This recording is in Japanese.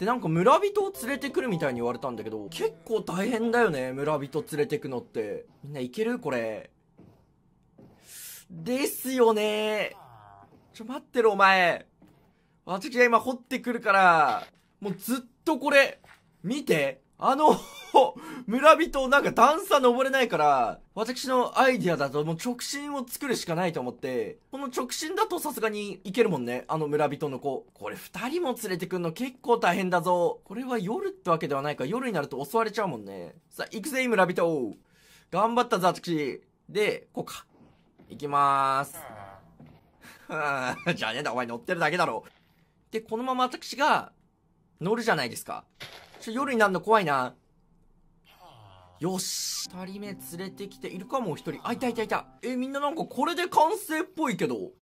で、なんか村人を連れてくるみたいに言われたんだけど、結構大変だよね、村人連れてくのって。みんないけるこれ。ですよねちょ、待ってろ、お前。私が今掘ってくるから、もうずっとこれ、見て、あの村人なんか段差登れないから、私のアイディアだともう直進を作るしかないと思って、この直進だとさすがにいけるもんね。あの村人の子。これ二人も連れてくんの結構大変だぞ。これは夜ってわけではないか。夜になると襲われちゃうもんね。さあ、行くぜ、村人。頑張ったぞ、私。で、こうか。行きまーす。じゃあねえだ、お前乗ってるだけだろ。で、このまま私が乗るじゃないですか。ちょ、夜になるの怖いな。よし。二人目連れてきて、いるかもう一人。あ、いたいたいた。え、みんななんかこれで完成っぽいけど。